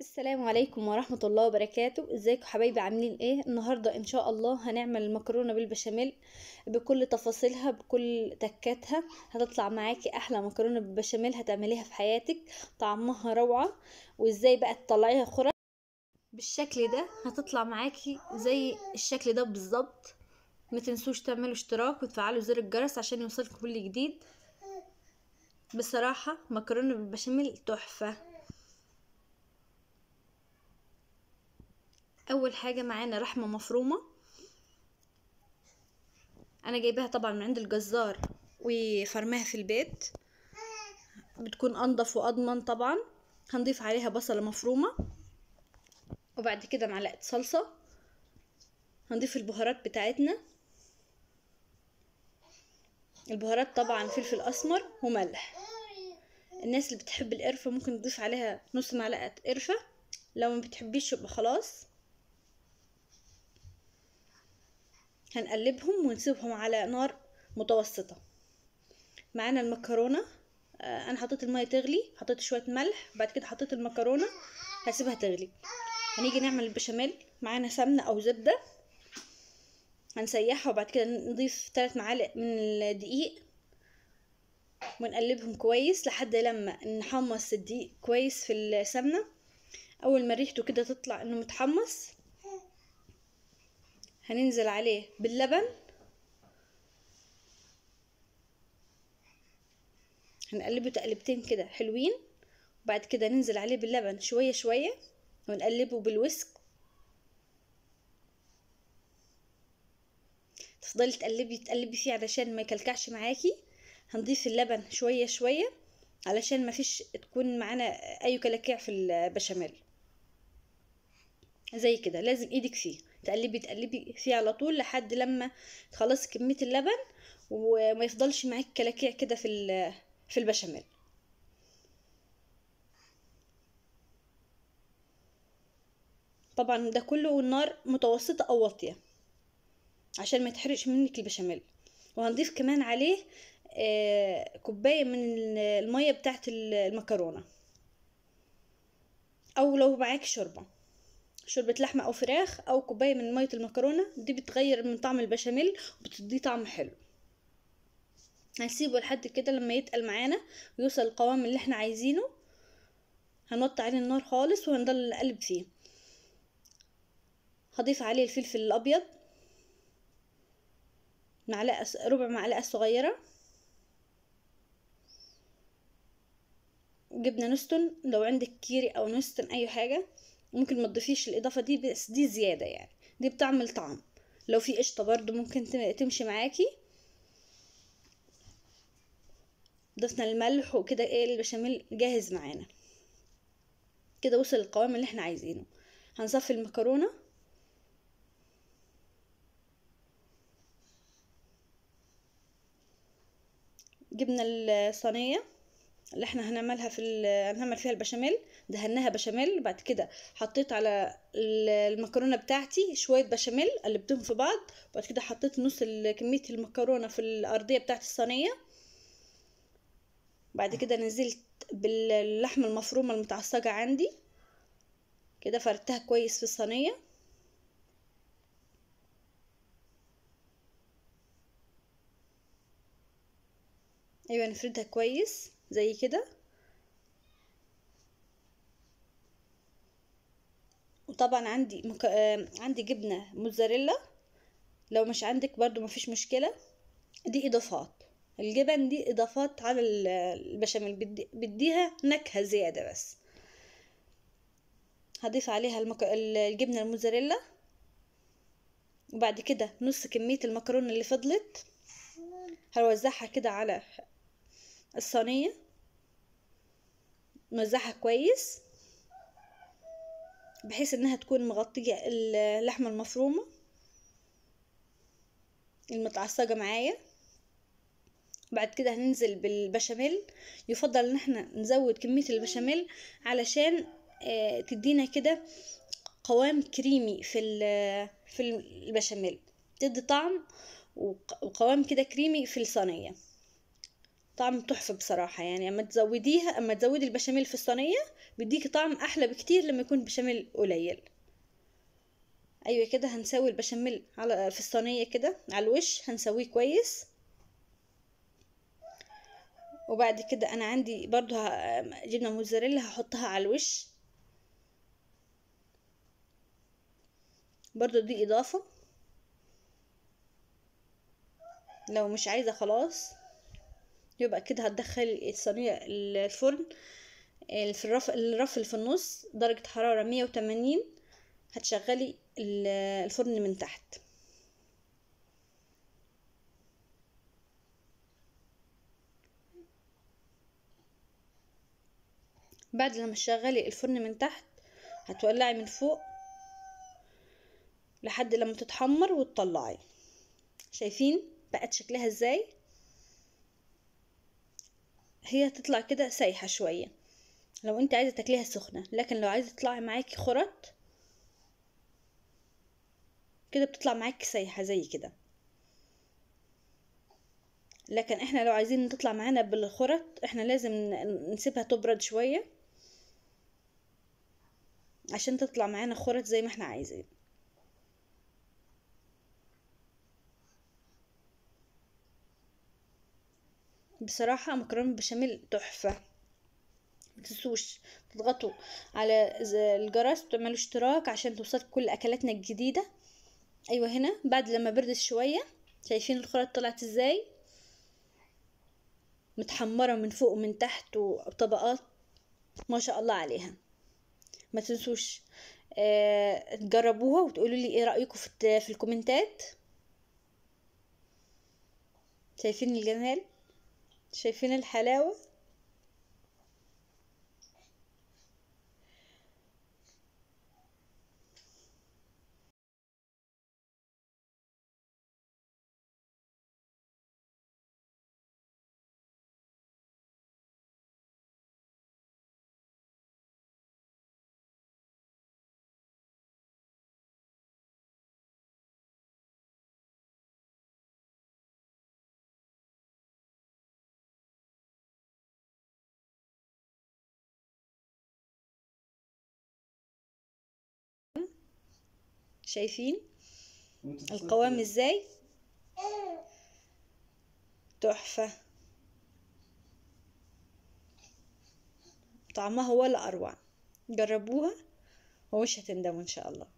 السلام عليكم ورحمة الله وبركاته ازيكم حبايبي عاملين ايه النهاردة ان شاء الله هنعمل المكرونة بالبشاميل بكل تفاصيلها بكل تكاتها هتطلع معاكي احلى مكرونة بالبشاميل هتعمليها في حياتك طعمها روعة وازاي بقى تطلعيها خرى بالشكل ده هتطلع معاكي زي الشكل ده بالظبط ما تنسوش تعملوا اشتراك وتفعلوا زر الجرس عشان يوصلكم كل جديد بصراحة مكرونة بالبشاميل تحفة اول حاجه معانا لحمه مفرومه انا جايباها طبعا من عند الجزار وفرماها في البيت بتكون انضف واضمن طبعا هنضيف عليها بصله مفرومه وبعد كده معلقه صلصه هنضيف البهارات بتاعتنا البهارات طبعا فلفل اسمر وملح الناس اللي بتحب القرفه ممكن تضيف عليها نص معلقه قرفه لو ما بتحبيش يبقى خلاص هنقلبهم ونسيبهم على نار متوسطة معانا المكرونة آه، انا حطيت المية تغلي حطيت شوية ملح بعد كده حطيت المكرونة هسيبها تغلي هنيجي نعمل البشاميل معانا سمنة او زبدة هنسيحها وبعد كده نضيف ثلاث معالق من الدقيق ونقلبهم كويس لحد لما نحمص الدقيق كويس في السمنة اول ما ريحته كده تطلع انه متحمص هننزل عليه باللبن هنقلبه تقلبتين كده حلوين وبعد كده ننزل عليه باللبن شوية شوية ونقلبه بالوسك تفضلي تقلبي تقلبي فيه علشان ما يكلكعش معاكي هنضيف اللبن شوية شوية علشان ما فيش تكون معانا اي كلكع في البشاميل زي كده لازم ايدك فيه تقلبي تقلبي فيه على طول لحد لما تخلصي كميه اللبن وما يفضلش معاكي كلاكيع كده في في البشاميل طبعا ده كله والنار متوسطه او واطيه عشان ما يتحرقش منك البشاميل وهنضيف كمان عليه آه، كوبايه من الميه بتاعه المكرونه او لو معاك شوربه شوربة لحمة أو فراخ أو كوباية من مية المكرونة دي بتغير من طعم البشاميل وبتديه طعم حلو هنسيبه لحد كده لما يتقل معانا ويوصل القوام اللي احنا عايزينه هنوطي عليه النار خالص وهنضل نقلب فيه هضيف عليه الفلفل الأبيض معلقة ربع معلقة صغيرة جبنة نستون لو عندك كيري أو نستون أي حاجة ممكن ما تضيفيش الاضافه دي بس دي زياده يعني دي بتعمل طعم لو في قشطه برضو ممكن تمشي معاكي ضفنا الملح وكده ايه البشاميل جاهز معانا كده وصل القوام اللي احنا عايزينه هنصفي المكرونه جبنا الصينيه اللي احنا هنعملها في هنعمل فيها البشاميل دهناها بشاميل بعد كده حطيت على المكرونه بتاعتي شويه بشاميل قلبتهم في بعض وبعد كده حطيت نص كميه المكرونه في الارضيه بتاعت الصينيه بعد كده نزلت باللحمه المفرومه المتعصجه عندي كده فردتها كويس في الصينيه ايوه نفردها كويس زي كده وطبعا عندي مك... آه عندي جبنه موزاريلا لو مش عندك برضو مفيش مشكله دي اضافات الجبن دي اضافات على البشاميل بدي... بديها نكهه زياده بس هضيف عليها المك... الجبنه الموزاريلا وبعد كده نص كميه المكرونه اللي فضلت هوزعها كده على الصينية نوزعها كويس بحيث انها تكون مغطية اللحمة المفرومة المتعصجة معايا بعد كده هننزل بالبشاميل يفضل ان احنا نزود كمية البشاميل علشان آه، تدينا كده قوام كريمي في في البشاميل تدي طعم وقوام كده كريمي في الصينيه طعم تحفه بصراحه يعني اما تزوديها اما تزودي البشاميل في الصينيه بيديكي طعم احلى بكتير لما يكون بشاميل قليل ايوه كده هنسوي البشاميل على في الصينيه كده على الوش هنسويه كويس وبعد كده انا عندي برضو جبنه موزاريلا هحطها على الوش برضو دي اضافه لو مش عايزه خلاص يبقى كده هتدخل الصينية الفرن في الرف الرف اللي في النص درجة حرارة مية وتمانين هتشغلي الفرن من تحت بعد لما تشغلي الفرن من تحت هتولعي من فوق لحد لما تتحمر وتطلعي شايفين بقت شكلها ازاي هي تطلع كده سايحة شوية لو انت عايزة تاكليها سخنة لكن لو عايزة تطلع معاكي خرط كده بتطلع معاكي سايحة زي كده لكن احنا لو عايزين تطلع معانا بالخرط احنا لازم نسيبها تبرد شوية عشان تطلع معانا خرط زي ما احنا عايزين بصراحة مكرونة بشاميل تحفة متنسوش تضغطوا على الجرس وتعملوا اشتراك عشان توصلك كل اكلاتنا الجديدة ايوه هنا بعد لما بردت شوية شايفين الخرط طلعت ازاي متحمرة من فوق ومن تحت وطبقات ما شاء الله عليها ما تنسوش آه، تجربوها وتقولوا لي ايه رايكم في, في الكومنتات شايفين الجمال شايفين الحلاوة شايفين القوام ازاي تحفة طعمها ولا اروع جربوها ومش هتندموا ان شاء الله